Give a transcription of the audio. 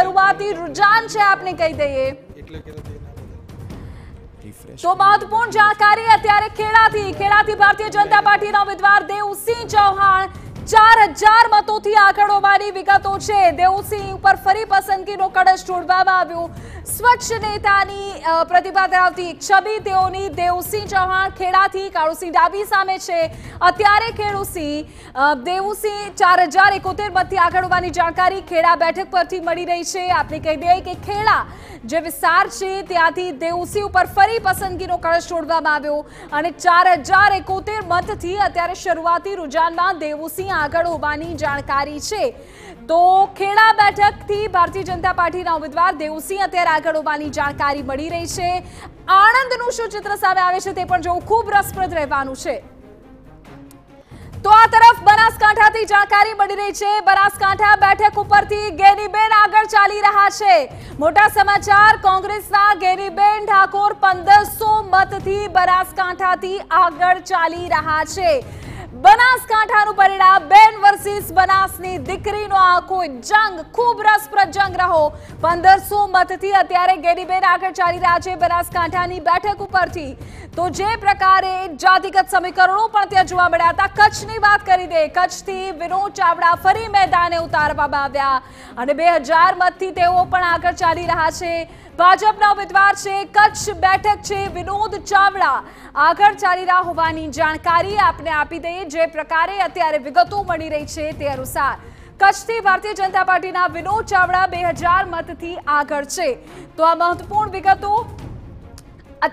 શરૂઆતી રુઝાન છે આપને કહી દઈએ તો મહત્વપૂર્ણ જાણકારી અત્યારે ખેડાથી ખેડાથી ભારતીય જનતા પાર્ટી પાર્ટીના ઉમેદવાર દેવસિંહ ચૌહાણ ચાર હજાર મતોથી આંકડો વિગતો છે દેવસિંહ ઉપર ફરી પસંદગીનો કળશ જોડવામાં આવ્યું સ્વચ્છ નેતાની પ્રતિભા ધરાવતી છબી તેઓની દેવસિંહ ચૌહાણ ખેડાથી કાળુસિંહ ડાબી સામે છે અત્યારે ખેડુસિંહ દેવુસિંહ ચાર હજાર એકોતેર મતથી આગળ હોવાની જાણકારી ખેડા બેઠક પરથી મળી રહી છે આપણે કહી દઈએ કે ખેડા જે વિસ્તાર છે ત્યાંથી દેવુસિંહ ઉપર ફરી પસંદગીનો કળશ છોડવામાં આવ્યો અને ચાર હજાર એકોતેર મતથી અત્યારે શરૂઆતી રુઝાનમાં દેવુસિંહ આગળ હોવાની જાણકારી છે તો ખેડા બેઠકથી ભારતીય જનતા પાર્ટીના ઉમેદવાર દેવુસિંહ અત્યારે આગળ આગળ જાણકારી મળી રહી છે આણંદનું શું ચિત્ર સામે આવે છે તે પણ જોવું ખૂબ રસપ્રદ રહેવાનું છે તો આ તરફ બનાસકાંઠાથી જાણકારી મળી રહી છે બનાસકાંઠા બેઠક ઉપરથી ગેનીબેન આગળ ચાલી રહ્યા છે મોટા સમાચાર કોંગ્રેસના ગેનીબેન ઠાકોર પંદરસો મતથી બનાસકાંઠાથી આગળ ચાલી રહ્યા છે બનાસકાંઠાનું પરિણામ બેન વર્સિસ બનાસની દીકરીનો આખો જંગ ખૂબ રસપ્રદ જંગ રહો પંદરસો મતથી અત્યારે ગેરીબેન આગળ ચાલી રહ્યા છે બનાસકાંઠાની બેઠક ઉપરથી તો જે પ્રકારે જાતિગત સમીકરણો પણ ત્યાં જોવા મળ્યા હતા કચ્છની વાત કરી દે કચ્છથી વિનોદ ચાવડા ફરી મેદાને ઉતારવામાં આવ્યા અને બે હજાર મતથી તેઓ પણ આગળ ચાલી રહ્યા છે ભાજપના ઉમેદવાર છે કચ્છ બેઠક છે વિનોદ ચાવડા આગળ ચાલી રહ્યા હોવાની જાણકારી આપને આપી દઈએ જે પ્રકારે અત્યારે વિગતો મળી રહી છે તે અનુસાર કચ્છથી ભારતીય જનતા પાર્ટીના વિનોદ ચાવડા બે હજાર મતથી આગળ છે તો આ મહત્વપૂર્ણ વિગતો